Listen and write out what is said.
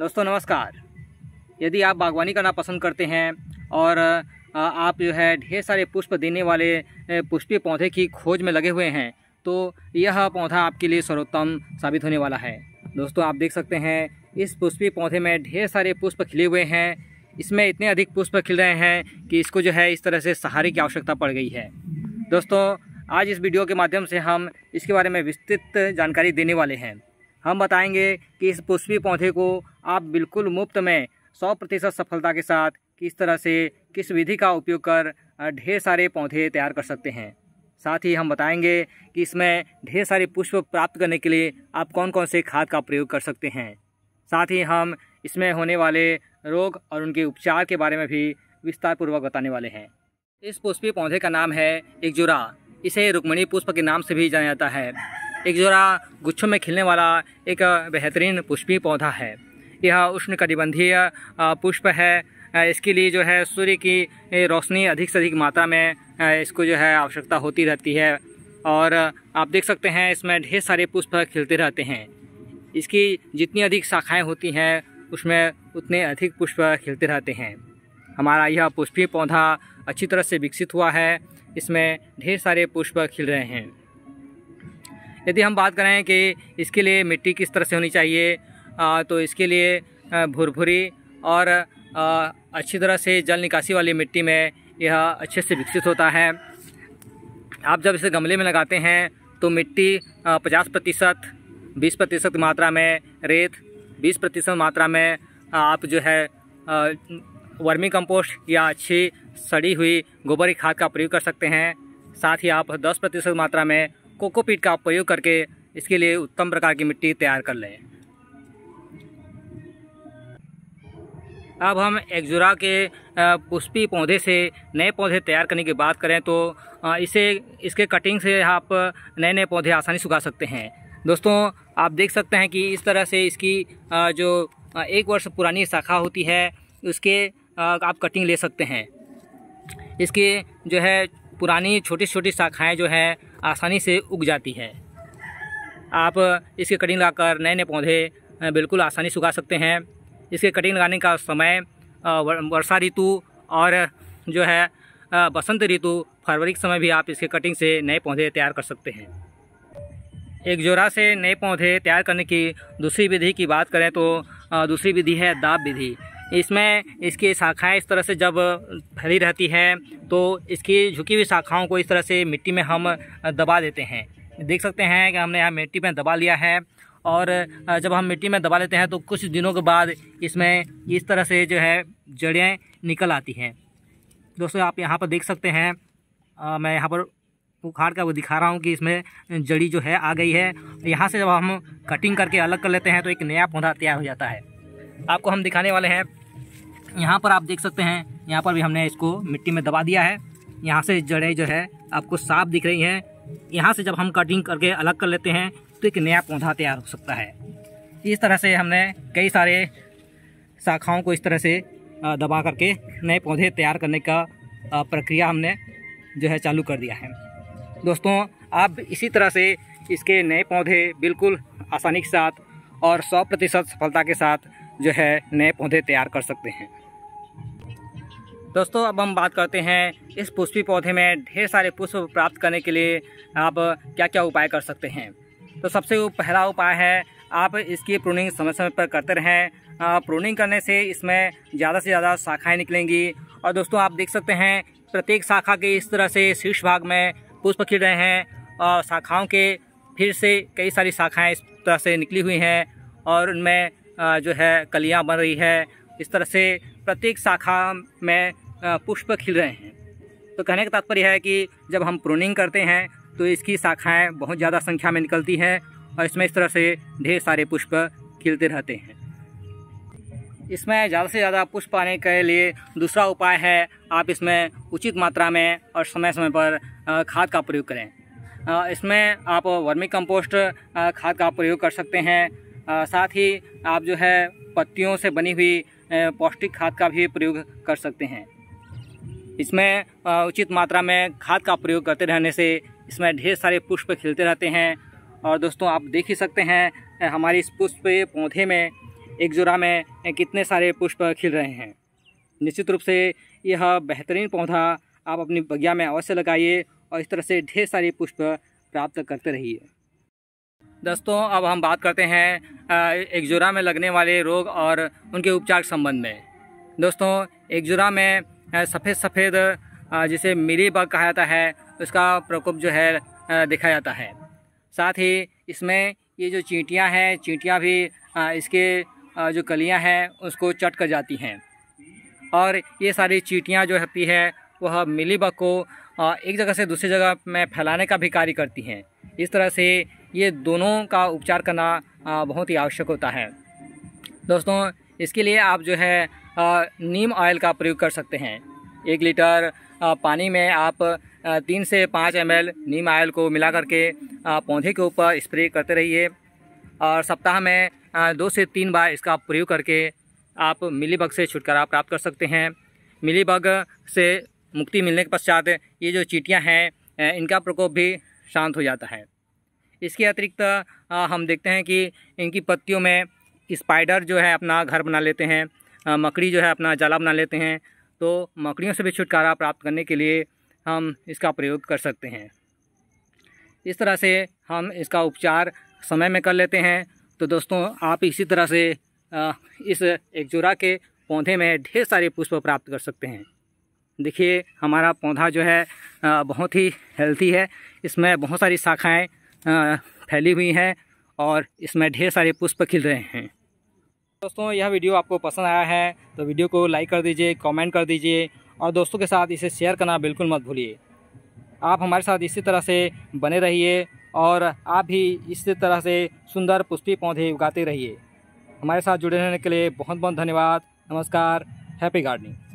दोस्तों नमस्कार यदि आप बागवानी करना पसंद करते हैं और आप जो है ढेर सारे पुष्प देने वाले पुष्पीय पौधे की खोज में लगे हुए हैं तो यह पौधा आपके लिए सर्वोत्तम साबित होने वाला है दोस्तों आप देख सकते हैं इस पुष्पीय पौधे में ढेर सारे पुष्प खिले हुए हैं इसमें इतने अधिक पुष्प खिल रहे हैं कि इसको जो है इस तरह से सहारे की आवश्यकता पड़ गई है दोस्तों आज इस वीडियो के माध्यम से हम इसके बारे में विस्तृत जानकारी देने वाले हैं हम बताएंगे कि इस पुष्पी पौधे को आप बिल्कुल मुफ्त में सौ प्रतिशत सफलता के साथ किस तरह से किस विधि का उपयोग कर ढेर सारे पौधे तैयार कर सकते हैं साथ ही हम बताएंगे कि इसमें ढेर सारे पुष्प प्राप्त करने के लिए आप कौन कौन से खाद का प्रयोग कर सकते हैं साथ ही हम इसमें होने वाले रोग और उनके उपचार के बारे में भी विस्तारपूर्वक बताने वाले हैं इस पुष्पी पौधे का नाम है एकजुरा इसे रुक्मणी पुष्प के नाम से भी जाना जाता है एक जोड़ा गुच्छों में खिलने वाला एक बेहतरीन पुष्पीय पौधा है यह उष्ण कटिबंधीय पुष्प है इसके लिए जो है सूर्य की रोशनी अधिक से अधिक मात्रा में इसको जो है आवश्यकता होती रहती है और आप देख सकते हैं इसमें ढेर सारे पुष्प खिलते रहते हैं इसकी जितनी अधिक शाखाएं होती हैं उसमें उतने अधिक पुष्प खिलते रहते हैं हमारा यह पुष्पीय पौधा अच्छी तरह से विकसित हुआ है इसमें ढेर सारे पुष्प खिल रहे हैं यदि हम बात करें कि इसके लिए मिट्टी किस तरह से होनी चाहिए आ, तो इसके लिए भुरभुरी और आ, अच्छी तरह से जल निकासी वाली मिट्टी में यह अच्छे से विकसित होता है आप जब इसे गमले में लगाते हैं तो मिट्टी पचास प्रतिशत बीस प्रतिशत मात्रा में रेत बीस प्रतिशत मात्रा में आप जो है वर्मी कंपोस्ट या अच्छी सड़ी हुई गोबर की खाद का प्रयोग कर सकते हैं साथ ही आप 10 प्रतिशत मात्रा में कोकोपीट का प्रयोग करके इसके लिए उत्तम प्रकार की मिट्टी तैयार कर लें अब हम एक्जुरा के पुष्पी पौधे से नए पौधे तैयार करने की बात करें तो इसे इसके कटिंग से आप नए नए पौधे आसानी सुखा सकते हैं दोस्तों आप देख सकते हैं कि इस तरह से इसकी जो एक वर्ष पुरानी शाखा होती है उसके आप कटिंग ले सकते हैं इसकी जो है पुरानी छोटी छोटी शाखाएं जो है आसानी से उग जाती है आप इसके कटिंग लगाकर नए नए पौधे बिल्कुल आसानी से उगा सकते हैं इसके कटिंग लगाने का समय वर्षा ऋतु और जो है बसंत ऋतु फरवरी के समय भी आप इसके कटिंग से नए पौधे तैयार कर सकते हैं एक जोरा से नए पौधे तैयार करने की दूसरी विधि की बात करें तो दूसरी विधि है दाब विधि इसमें इसकी शाखाएं इस तरह से जब फैली रहती है तो इसकी झुकी हुई शाखाओं को इस तरह से मिट्टी में हम दबा देते हैं देख सकते हैं कि हमने यहाँ मिट्टी में दबा लिया है और जब हम मिट्टी में दबा लेते हैं तो कुछ दिनों के बाद इसमें इस तरह से जो है जड़ें निकल आती हैं दोस्तों आप यहाँ पर देख सकते हैं आ, मैं यहाँ पर उखाड़ कर वो दिखा रहा हूँ कि इसमें जड़ी जो है आ गई है यहाँ से जब हम कटिंग करके अलग कर लेते हैं तो एक नया पौधा तैयार हो जाता है आपको हम दिखाने वाले हैं यहाँ पर आप देख सकते हैं यहाँ पर भी हमने इसको मिट्टी में दबा दिया है यहाँ से जड़ें जो है आपको साफ दिख रही हैं यहाँ से जब हम कटिंग करके अलग कर लेते हैं तो एक नया पौधा तैयार हो सकता है इस तरह से हमने कई सारे शाखाओं को इस तरह से दबा करके नए पौधे तैयार करने का प्रक्रिया हमने जो है चालू कर दिया है दोस्तों आप इसी तरह से इसके नए पौधे बिल्कुल आसानी के साथ और सौ प्रतिशत सफलता के साथ जो है नए पौधे तैयार कर सकते हैं दोस्तों अब हम बात करते हैं इस पुष्पी पौधे में ढेर सारे पुष्प प्राप्त करने के लिए आप क्या क्या उपाय कर सकते हैं तो सबसे पहला उपाय है आप इसकी प्रूनिंग समय समय पर करते रहें प्रूनिंग करने से इसमें ज़्यादा से ज़्यादा शाखाएँ निकलेंगी और दोस्तों आप देख सकते हैं प्रत्येक शाखा के इस तरह से शीर्ष भाग में पुष्प खिल रहे हैं और शाखाओं के फिर से कई सारी शाखाएँ इस तरह से निकली हुई हैं और उनमें जो है कलियाँ बन रही है इस तरह से प्रत्येक शाखा में पुष्प खिल रहे हैं तो कहने का तात्पर्य है कि जब हम प्रोनिंग करते हैं तो इसकी शाखाएं बहुत ज़्यादा संख्या में निकलती हैं और इसमें इस तरह से ढेर सारे पुष्प खिलते रहते हैं इसमें ज़्यादा से ज़्यादा पुष्प पाने के लिए दूसरा उपाय है आप इसमें उचित मात्रा में और समय समय पर खाद का प्रयोग करें इसमें आप वर्मी कंपोस्ट खाद का प्रयोग कर सकते हैं साथ ही आप जो है पत्तियों से बनी हुई पौष्टिक खाद का भी प्रयोग कर सकते हैं इसमें उचित मात्रा में खाद का प्रयोग करते रहने से इसमें ढेर सारे पुष्प खिलते रहते हैं और दोस्तों आप देख ही सकते हैं हमारे इस पुष्प पौधे में एक जोड़ा में कितने सारे पुष्प खिल रहे हैं निश्चित रूप से यह बेहतरीन पौधा आप अपनी बगिया में अवश्य लगाइए और इस तरह से ढेर सारे पुष्प प्राप्त करते रहिए दोस्तों अब हम बात करते हैं एक्जोरा में लगने वाले रोग और उनके उपचार संबंध में दोस्तों एक्जोरा में सफ़ेद सफ़ेद जिसे मिली बग कहा जाता है उसका प्रकोप जो है देखा जाता है साथ ही इसमें ये जो चींटियां हैं चींटियां भी इसके जो कलियां हैं उसको चट कर जाती हैं और ये सारी चींटियां जो होती है वह मिली बग को एक जगह से दूसरी जगह में फैलाने का भी कार्य करती हैं इस तरह से ये दोनों का उपचार करना बहुत ही आवश्यक होता है दोस्तों इसके लिए आप जो है नीम ऑयल का प्रयोग कर सकते हैं एक लीटर पानी में आप तीन से पाँच एम नीम ऑयल को मिला करके पौधे के ऊपर स्प्रे करते रहिए और सप्ताह में दो से तीन बार इसका प्रयोग करके आप मिलीबग से छुटकारा प्राप्त कर सकते हैं मिलीबग से मुक्ति मिलने के पश्चात ये जो चीटियाँ हैं इनका प्रकोप भी शांत हो जाता है इसके अतिरिक्त हम देखते हैं कि इनकी पत्तियों में स्पाइडर जो है अपना घर बना लेते हैं मकड़ी जो है अपना जाला बना लेते हैं तो मकड़ियों से भी छुटकारा प्राप्त करने के लिए हम इसका प्रयोग कर सकते हैं इस तरह से हम इसका उपचार समय में कर लेते हैं तो दोस्तों आप इसी तरह से इस एकजोरा के पौधे में ढेर सारे पुष्प प्राप्त कर सकते हैं देखिए हमारा पौधा जो है बहुत ही हेल्थी है इसमें बहुत सारी शाखाएँ फैली हुई हैं और इसमें ढेर सारे पुष्प खिल रहे हैं दोस्तों यह वीडियो आपको पसंद आया है तो वीडियो को लाइक कर दीजिए कमेंट कर दीजिए और दोस्तों के साथ इसे शेयर करना बिल्कुल मत भूलिए आप हमारे साथ इसी तरह से बने रहिए और आप भी इसी तरह से सुंदर पुष्पी पौधे उगाते रहिए हमारे साथ जुड़े रहने के लिए बहुत बहुत धन्यवाद नमस्कार हैप्पी गार्डनिंग